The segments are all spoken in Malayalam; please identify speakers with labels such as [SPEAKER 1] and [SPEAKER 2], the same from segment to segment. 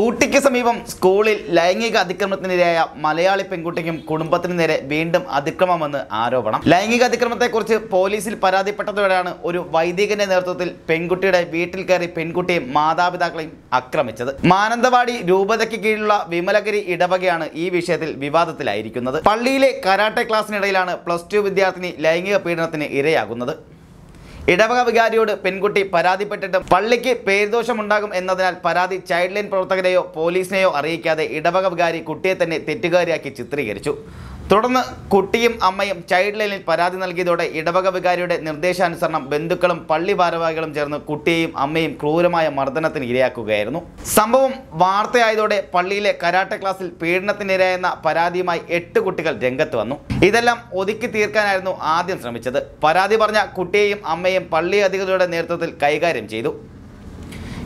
[SPEAKER 1] ഊട്ടിക്ക് സമീപം സ്കൂളിൽ ലൈംഗിക അതിക്രമത്തിനിരയായ മലയാളി പെൺകുട്ടിക്കും കുടുംബത്തിനു നേരെ വീണ്ടും അതിക്രമമെന്ന് ആരോപണം ലൈംഗിക അതിക്രമത്തെക്കുറിച്ച് പോലീസിൽ പരാതിപ്പെട്ടതോടെയാണ് ഒരു വൈദികന്റെ നേതൃത്വത്തിൽ പെൺകുട്ടിയുടെ വീട്ടിൽ കയറി പെൺകുട്ടിയും മാതാപിതാക്കളെയും ആക്രമിച്ചത് മാനന്തവാടി രൂപതയ്ക്ക് കീഴിലുള്ള വിമലഗിരി ഇടവകയാണ് ഈ വിഷയത്തിൽ വിവാദത്തിലായിരിക്കുന്നത് പള്ളിയിലെ കരാട്ടെ ക്ലാസ്സിനിടയിലാണ് പ്ലസ് ടു വിദ്യാർത്ഥിനി ലൈംഗിക പീഡനത്തിന് ഇരയാകുന്നത് ഇടവക വികാരിയോട് പെൺകുട്ടി പരാതിപ്പെട്ടിട്ടും പള്ളിക്ക് പേരുദോഷമുണ്ടാകും എന്നതിനാൽ പരാതി ചൈൽഡ് ലൈൻ പ്രവർത്തകരെയോ പോലീസിനെയോ അറിയിക്കാതെ ഇടവക വികാരി കുട്ടിയെ തന്നെ തെറ്റുകാരിയാക്കി ചിത്രീകരിച്ചു തുടർന്ന് കുട്ടിയും അമ്മയും ചൈൽഡ് ലൈനിൽ പരാതി നൽകിയതോടെ ഇടവക വികാരിയുടെ നിർദ്ദേശാനുസരണം ബന്ധുക്കളും പള്ളി ഭാരവാഹികളും ചേർന്ന് കുട്ടിയെയും അമ്മയും ക്രൂരമായ മർദ്ദനത്തിന് ഇരയാക്കുകയായിരുന്നു സംഭവം വാർത്തയായതോടെ പള്ളിയിലെ കരാട്ടെ ക്ലാസ്സിൽ പീഡനത്തിനിരയെന്ന പരാതിയുമായി എട്ട് കുട്ടികൾ രംഗത്ത് വന്നു ഇതെല്ലാം ഒതുക്കി തീർക്കാനായിരുന്നു ആദ്യം ശ്രമിച്ചത് പരാതി പറഞ്ഞ കുട്ടിയെയും അമ്മയും പള്ളി അധികൃതരുടെ നേതൃത്വത്തിൽ കൈകാര്യം ചെയ്തു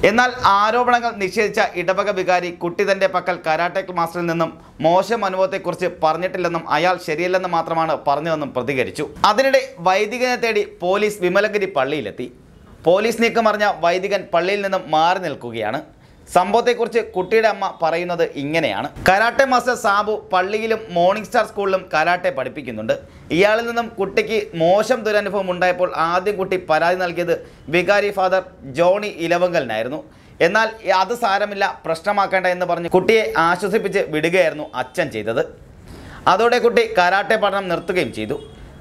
[SPEAKER 1] എന്നാൽ ആരോപണങ്ങൾ നിഷേധിച്ച ഇടവക വികാരി കുട്ടി തൻ്റെ പക്കൽ കരാട്ടെ മാസ്റ്ററിൽ നിന്നും മോശം അനുഭവത്തെക്കുറിച്ച് പറഞ്ഞിട്ടില്ലെന്നും അയാൾ ശരിയല്ലെന്നും മാത്രമാണ് പറഞ്ഞതെന്നും പ്രതികരിച്ചു അതിനിടെ വൈദികനെ തേടി പോലീസ് വിമലഗിരി പള്ളിയിലെത്തി പോലീസ് നീക്കം അറിഞ്ഞ വൈദികൻ പള്ളിയിൽ നിന്നും മാറി നിൽക്കുകയാണ് സംഭവത്തെക്കുറിച്ച് കുട്ടിയുടെ അമ്മ പറയുന്നത് ഇങ്ങനെയാണ് കരാട്ടെ മാസ്റ്റർ സാബു പള്ളിയിലും മോർണിംഗ് സ്റ്റാർ സ്കൂളിലും കരാട്ടെ പഠിപ്പിക്കുന്നുണ്ട് ഇയാളിൽ നിന്നും കുട്ടിക്ക് മോശം ദുരനുഭവം ഉണ്ടായപ്പോൾ ആദ്യം കുട്ടി പരാതി നൽകിയത് വികാരി ഫാദർ ജോണി ഇലവങ്കലിനായിരുന്നു എന്നാൽ അത് സാരമില്ല പ്രശ്നമാക്കേണ്ട എന്ന് പറഞ്ഞ് കുട്ടിയെ ആശ്വസിപ്പിച്ച് വിടുകയായിരുന്നു അച്ഛൻ ചെയ്തത് അതോടെ കുട്ടി കരാട്ടെ പഠനം നിർത്തുകയും ചെയ്തു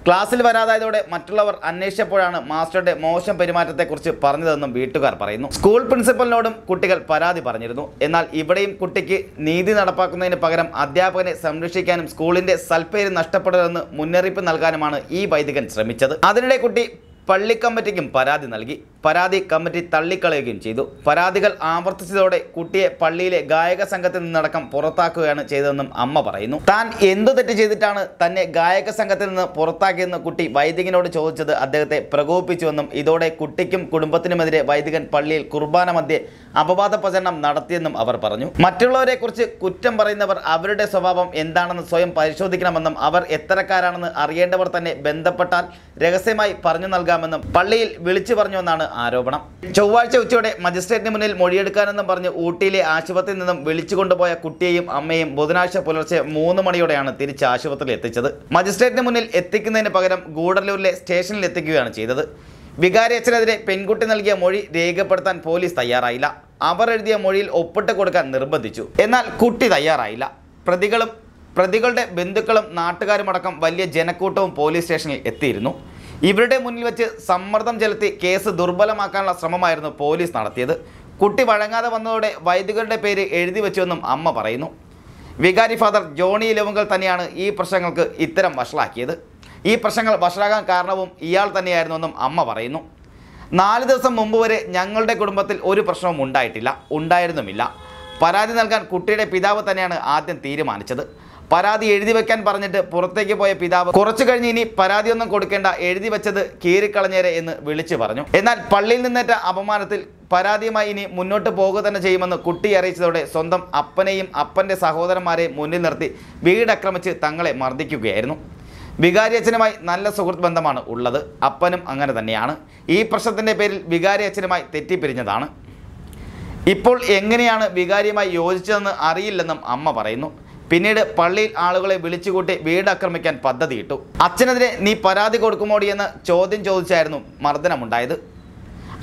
[SPEAKER 1] ക്ലാസ്സിൽ വരാതായതോടെ മറ്റുള്ളവർ അന്വേഷിച്ചപ്പോഴാണ് മാസ്റ്ററുടെ മോശം പെരുമാറ്റത്തെക്കുറിച്ച് പറഞ്ഞതെന്നും വീട്ടുകാർ പറയുന്നു സ്കൂൾ പ്രിൻസിപ്പലിനോടും കുട്ടികൾ പരാതി പറഞ്ഞിരുന്നു എന്നാൽ ഇവിടെയും കുട്ടിക്ക് നീതി നടപ്പാക്കുന്നതിന് പകരം അധ്യാപകനെ സംരക്ഷിക്കാനും സ്കൂളിന്റെ സൽപ്പേര് നഷ്ടപ്പെടരുതെന്ന് മുന്നറിയിപ്പ് നൽകാനുമാണ് ഈ വൈദികൻ ശ്രമിച്ചത് അതിനിടെ കുട്ടി പള്ളിക്കമ്മറ്റിക്കും പരാതി നൽകി പരാതി കമ്മിറ്റി തള്ളിക്കളയുകയും ചെയ്തു പരാതികൾ ആവർത്തിച്ചതോടെ കുട്ടിയെ പള്ളിയിലെ ഗായക സംഘത്തിൽ നിന്നടക്കം പുറത്താക്കുകയാണ് ചെയ്തതെന്നും അമ്മ പറയുന്നു താൻ എന്തു തെറ്റ് ചെയ്തിട്ടാണ് തന്നെ ഗായക സംഘത്തിൽ നിന്ന് പുറത്താക്കിയെന്ന് കുട്ടി വൈദികനോട് ചോദിച്ചത് അദ്ദേഹത്തെ പ്രകോപിപ്പിച്ചുവെന്നും ഇതോടെ കുട്ടിക്കും കുടുംബത്തിനുമെതിരെ വൈദികൻ പള്ളിയിൽ കുർബാന മധ്യേ അപവാദ പ്രചരണം നടത്തിയെന്നും അവർ പറഞ്ഞു മറ്റുള്ളവരെക്കുറിച്ച് കുറ്റം പറയുന്നവർ അവരുടെ സ്വഭാവം എന്താണെന്ന് സ്വയം പരിശോധിക്കണമെന്നും അവർ എത്തരക്കാരാണെന്ന് അറിയേണ്ടവർ തന്നെ ബന്ധപ്പെട്ടാൽ രഹസ്യമായി പറഞ്ഞു നൽകാമെന്നും പള്ളിയിൽ വിളിച്ചു പറഞ്ഞുവെന്നാണ് ആരോപണം ചൊവ്വാഴ്ച ഉച്ചയോടെ മജിസ്ട്രേറ്റിന് മുന്നിൽ മൊഴിയെടുക്കാനെന്നും പറഞ്ഞ് ഊട്ടിയിലെ ആശുപത്രിയിൽ നിന്നും വിളിച്ചുകൊണ്ടുപോയ കുട്ടിയെയും അമ്മയും ബുധനാഴ്ച പുലർച്ചെ മൂന്ന് മണിയോടെയാണ് തിരിച്ച് ആശുപത്രിയിൽ എത്തിച്ചത് മജിസ്ട്രേറ്റിന് മുന്നിൽ എത്തിക്കുന്നതിന് പകരം ഗൂഡല്ലൂരിലെ സ്റ്റേഷനിൽ എത്തിക്കുകയാണ് ചെയ്തത് അച്ഛനെതിരെ പെൺകുട്ടി നൽകിയ മൊഴി രേഖപ്പെടുത്താൻ പോലീസ് തയ്യാറായില്ല അവർ എഴുതിയ മൊഴിയിൽ ഒപ്പിട്ട് കൊടുക്കാൻ നിർബന്ധിച്ചു എന്നാൽ കുട്ടി തയ്യാറായില്ല പ്രതികളും പ്രതികളുടെ ബന്ധുക്കളും നാട്ടുകാരുമടക്കം വലിയ ജനക്കൂട്ടവും പോലീസ് സ്റ്റേഷനിൽ എത്തിയിരുന്നു ഇവരുടെ മുന്നിൽ വെച്ച് സമ്മർദ്ദം ചെലുത്തി കേസ് ദുർബലമാക്കാനുള്ള ശ്രമമായിരുന്നു പോലീസ് നടത്തിയത് കുട്ടി വഴങ്ങാതെ വന്നതോടെ വൈദികരുടെ പേര് എഴുതി വെച്ചുവെന്നും അമ്മ പറയുന്നു വികാരി ഫാദർ ജോണി ലെവുങ്കൽ തന്നെയാണ് ഈ പ്രശ്നങ്ങൾക്ക് ഇത്തരം വഷളാക്കിയത് ഈ പ്രശ്നങ്ങൾ വഷളാകാൻ കാരണവും ഇയാൾ തന്നെയായിരുന്നുവെന്നും അമ്മ പറയുന്നു നാല് ദിവസം മുമ്പ് വരെ ഞങ്ങളുടെ കുടുംബത്തിൽ ഒരു പ്രശ്നവും ഉണ്ടായിട്ടില്ല ഉണ്ടായിരുന്നുമില്ല പരാതി നൽകാൻ കുട്ടിയുടെ പിതാവ് തന്നെയാണ് ആദ്യം തീരുമാനിച്ചത് പരാതി എഴുതി വെക്കാൻ പറഞ്ഞിട്ട് പുറത്തേക്ക് പോയ പിതാവ് കുറച്ചു കഴിഞ്ഞ് ഇനി പരാതിയൊന്നും കൊടുക്കേണ്ട എഴുതി വെച്ചത് കീറിക്കളഞ്ഞേരെ എന്ന് വിളിച്ചു പറഞ്ഞു എന്നാൽ പള്ളിയിൽ നിന്നേറ്റ അപമാനത്തിൽ പരാതിയുമായി ഇനി മുന്നോട്ട് പോകുക തന്നെ ചെയ്യുമെന്ന് കുട്ടി അറിയിച്ചതോടെ സ്വന്തം അപ്പനെയും അപ്പൻ്റെ സഹോദരന്മാരെയും മുന്നിൽ നിർത്തി വീടക്രമിച്ച് തങ്ങളെ മർദ്ദിക്കുകയായിരുന്നു വികാരിയച്ഛനുമായി നല്ല സുഹൃത്ത് ബന്ധമാണ് ഉള്ളത് അപ്പനും അങ്ങനെ തന്നെയാണ് ഈ പ്രശ്നത്തിൻ്റെ പേരിൽ വികാരിയച്ഛനുമായി തെറ്റിപ്പിരിഞ്ഞതാണ് ഇപ്പോൾ എങ്ങനെയാണ് വികാരിയുമായി യോജിച്ചതെന്ന് അറിയില്ലെന്നും അമ്മ പറയുന്നു പിന്നീട് പള്ളിയിൽ ആളുകളെ വിളിച്ചുകൂട്ടി വീട് ആക്രമിക്കാൻ പദ്ധതിയിട്ടു അച്ഛനെതിരെ നീ പരാതി കൊടുക്കുമോടി എന്ന് ചോദ്യം ചോദിച്ചായിരുന്നു മർദ്ദനമുണ്ടായത്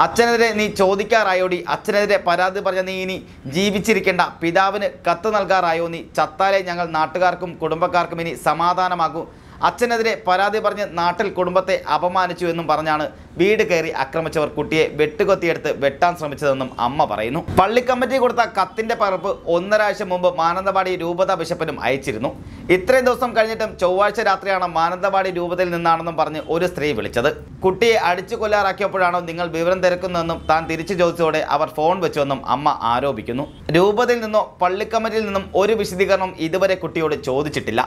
[SPEAKER 1] അച്ഛനെതിരെ നീ ചോദിക്കാറായോടി അച്ഛനെതിരെ പരാതി പറഞ്ഞ നീ ഇനി ജീവിച്ചിരിക്കേണ്ട പിതാവിന് കത്ത് നൽകാറായോ നീ ചത്താലെ ഞങ്ങൾ നാട്ടുകാർക്കും കുടുംബക്കാർക്കും ഇനി സമാധാനമാകും അച്ഛനെതിരെ പരാതി പറഞ്ഞ് നാട്ടിൽ കുടുംബത്തെ അപമാനിച്ചു എന്നും പറഞ്ഞാണ് വീട് കയറി ആക്രമിച്ചവർ കുട്ടിയെ വെട്ടുകൊത്തിയെടുത്ത് വെട്ടാൻ ശ്രമിച്ചതെന്നും അമ്മ പറയുന്നു പള്ളി കമ്മിറ്റി കൊടുത്ത കത്തിന്റെ പകർപ്പ് ഒന്നരാഴ്ച മുമ്പ് മാനന്തവാടി രൂപത ബിഷപ്പിനും അയച്ചിരുന്നു ഇത്രയും ദിവസം കഴിഞ്ഞിട്ടും ചൊവ്വാഴ്ച രാത്രിയാണ് മാനന്തവാടി രൂപതയിൽ നിന്നാണെന്നും പറഞ്ഞ് ഒരു സ്ത്രീ വിളിച്ചത് കുട്ടിയെ അടിച്ചു കൊല്ലാറാക്കിയപ്പോഴാണോ നിങ്ങൾ വിവരം തിരക്കുന്നതെന്നും താൻ തിരിച്ചു ചോദിച്ചതോടെ അവർ ഫോൺ വെച്ചുവെന്നും അമ്മ ആരോപിക്കുന്നു രൂപതയിൽ നിന്നോ പള്ളി നിന്നും ഒരു വിശദീകരണം ഇതുവരെ കുട്ടിയോട് ചോദിച്ചിട്ടില്ല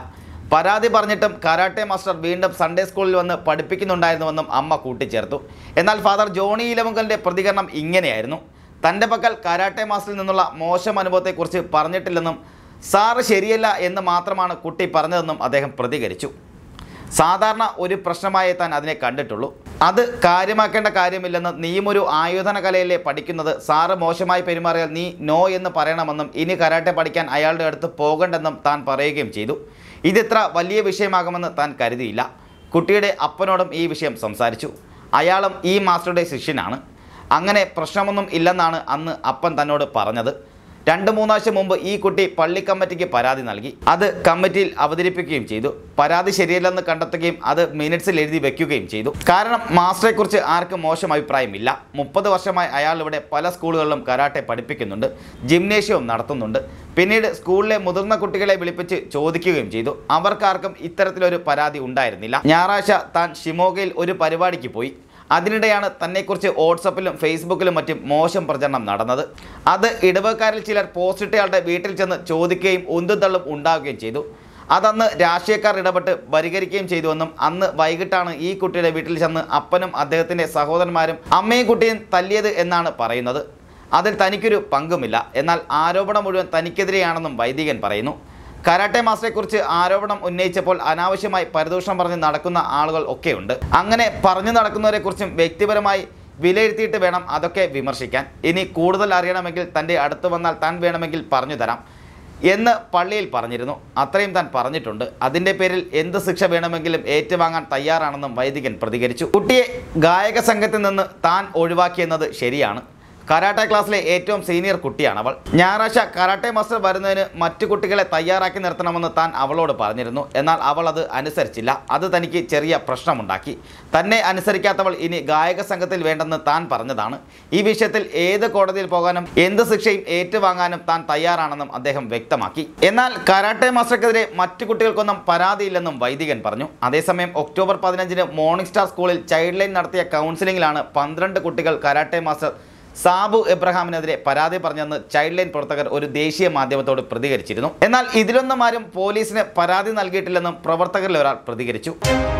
[SPEAKER 1] പരാതി പറഞ്ഞിട്ടും കരാട്ടെ മാസ്റ്റർ വീണ്ടും സൺഡേ സ്കൂളിൽ വന്ന് പഠിപ്പിക്കുന്നുണ്ടായിരുന്നുവെന്നും അമ്മ കൂട്ടിച്ചേർത്തു എന്നാൽ ഫാദർ ജോണി ഇലമുങ്കലിൻ്റെ പ്രതികരണം ഇങ്ങനെയായിരുന്നു തൻ്റെ പക്കൽ കരാട്ടെ മാസ്റ്ററിൽ നിന്നുള്ള മോശം അനുഭവത്തെക്കുറിച്ച് പറഞ്ഞിട്ടില്ലെന്നും സാറ് ശരിയല്ല എന്ന് മാത്രമാണ് കുട്ടി പറഞ്ഞതെന്നും അദ്ദേഹം പ്രതികരിച്ചു സാധാരണ ഒരു പ്രശ്നമായേ താൻ അതിനെ കണ്ടിട്ടുള്ളൂ അത് കാര്യമാക്കേണ്ട കാര്യമില്ലെന്ന് ഒരു ആയോധന കലയിലെ പഠിക്കുന്നത് സാറ് മോശമായി പെരുമാറിയാൽ നീ നോ എന്ന് പറയണമെന്നും ഇനി കരാട്ടെ പഠിക്കാൻ അയാളുടെ അടുത്ത് പോകണ്ടെന്നും താൻ പറയുകയും ചെയ്തു ഇതിത്ര വലിയ വിഷയമാകുമെന്ന് താൻ കരുതിയില്ല കുട്ടിയുടെ അപ്പനോടും ഈ വിഷയം സംസാരിച്ചു അയാളും ഈ മാസ്റ്ററുടെ ശിഷ്യനാണ് അങ്ങനെ പ്രശ്നമൊന്നും ഇല്ലെന്നാണ് അന്ന് അപ്പൻ തന്നോട് പറഞ്ഞത് രണ്ട് മൂന്നാഴ്ച മുമ്പ് ഈ കുട്ടി പള്ളി കമ്മിറ്റിക്ക് പരാതി നൽകി അത് കമ്മിറ്റിയിൽ അവതരിപ്പിക്കുകയും ചെയ്തു പരാതി ശരിയല്ലെന്ന് കണ്ടെത്തുകയും അത് മിനിറ്റ്സിൽ എഴുതി വെക്കുകയും ചെയ്തു കാരണം മാസ്റ്ററെക്കുറിച്ച് ആർക്കും മോശം അഭിപ്രായമില്ല മുപ്പത് വർഷമായി അയാൾ ഇവിടെ പല സ്കൂളുകളിലും കരാട്ടെ പഠിപ്പിക്കുന്നുണ്ട് ജിംനേഷ്യവും നടത്തുന്നുണ്ട് പിന്നീട് സ്കൂളിലെ മുതിർന്ന കുട്ടികളെ വിളിപ്പിച്ച് ചോദിക്കുകയും ചെയ്തു അവർക്കാർക്കും ഇത്തരത്തിലൊരു പരാതി ഉണ്ടായിരുന്നില്ല ഞായറാഴ്ച താൻ ഷിമോഗയിൽ ഒരു പരിപാടിക്ക് പോയി അതിനിടെയാണ് തന്നെക്കുറിച്ച് വാട്സപ്പിലും ഫേസ്ബുക്കിലും മറ്റും മോശം പ്രചരണം നടന്നത് അത് ഇടവക്കാരിൽ ചിലർ പോസ്റ്റിട്ടയാളുടെ വീട്ടിൽ ചെന്ന് ചോദിക്കുകയും ഉന്തുതള്ളും ഉണ്ടാവുകയും ചെയ്തു അതന്ന് രാഷ്ട്രീയക്കാർ ഇടപെട്ട് പരിഹരിക്കുകയും ചെയ്തുവെന്നും അന്ന് വൈകിട്ടാണ് ഈ കുട്ടിയുടെ വീട്ടിൽ ചെന്ന് അപ്പനും അദ്ദേഹത്തിൻ്റെ സഹോദരന്മാരും അമ്മയും കുട്ടിയും തല്ലിയത് എന്നാണ് പറയുന്നത് അതിൽ തനിക്കൊരു പങ്കുമില്ല എന്നാൽ ആരോപണം മുഴുവൻ തനിക്കെതിരെയാണെന്നും വൈദികൻ പറയുന്നു കരാട്ടെ മാസ്റ്ററെക്കുറിച്ച് ആരോപണം ഉന്നയിച്ചപ്പോൾ അനാവശ്യമായി പരിദൂഷണം പറഞ്ഞ് നടക്കുന്ന ആളുകൾ ഒക്കെയുണ്ട് അങ്ങനെ പറഞ്ഞു നടക്കുന്നവരെക്കുറിച്ചും വ്യക്തിപരമായി വിലയിരുത്തിയിട്ട് വേണം അതൊക്കെ വിമർശിക്കാൻ ഇനി കൂടുതൽ അറിയണമെങ്കിൽ തൻ്റെ അടുത്ത് വന്നാൽ താൻ വേണമെങ്കിൽ പറഞ്ഞു തരാം എന്ന് പള്ളിയിൽ പറഞ്ഞിരുന്നു അത്രയും താൻ പറഞ്ഞിട്ടുണ്ട് അതിൻ്റെ പേരിൽ എന്ത് ശിക്ഷ വേണമെങ്കിലും ഏറ്റുവാങ്ങാൻ തയ്യാറാണെന്നും വൈദികൻ പ്രതികരിച്ചു കുട്ടിയെ ഗായക സംഘത്തിൽ നിന്ന് താൻ ഒഴിവാക്കിയെന്നത് ശരിയാണ് കരാട്ടെ ക്ലാസ്സിലെ ഏറ്റവും സീനിയർ കുട്ടിയാണ് അവൾ ഞായറാഴ്ച കരാട്ടെ മാസ്റ്റർ വരുന്നതിന് മറ്റു കുട്ടികളെ തയ്യാറാക്കി നിർത്തണമെന്ന് താൻ അവളോട് പറഞ്ഞിരുന്നു എന്നാൽ അവൾ അത് അനുസരിച്ചില്ല അത് തനിക്ക് ചെറിയ പ്രശ്നമുണ്ടാക്കി തന്നെ അനുസരിക്കാത്തവൾ ഇനി ഗായക സംഘത്തിൽ വേണ്ടെന്ന് താൻ പറഞ്ഞതാണ് ഈ വിഷയത്തിൽ ഏത് കോടതിയിൽ പോകാനും എന്ത് ശിക്ഷയും ഏറ്റുവാങ്ങാനും താൻ തയ്യാറാണെന്നും അദ്ദേഹം വ്യക്തമാക്കി എന്നാൽ കരാട്ടെ മാസ്റ്റർക്കെതിരെ മറ്റു കുട്ടികൾക്കൊന്നും പരാതിയില്ലെന്നും വൈദികൻ പറഞ്ഞു അതേസമയം ഒക്ടോബർ പതിനഞ്ചിന് മോർണിംഗ് സ്റ്റാർ സ്കൂളിൽ ചൈൽഡ് ലൈൻ നടത്തിയ കൗൺസിലിംഗിലാണ് പന്ത്രണ്ട് കുട്ടികൾ കരാട്ടെ മാസ്റ്റർ സാബു എബ്രഹാമിനെതിരെ പരാതി പറഞ്ഞെന്ന് ചൈൽഡ് ലൈൻ പ്രവർത്തകർ ഒരു ദേശീയ മാധ്യമത്തോട് പ്രതികരിച്ചിരുന്നു എന്നാൽ ഇതിലൊന്നും ആരും പോലീസിന് പരാതി നൽകിയിട്ടില്ലെന്നും പ്രവർത്തകരിലൊരാൾ പ്രതികരിച്ചു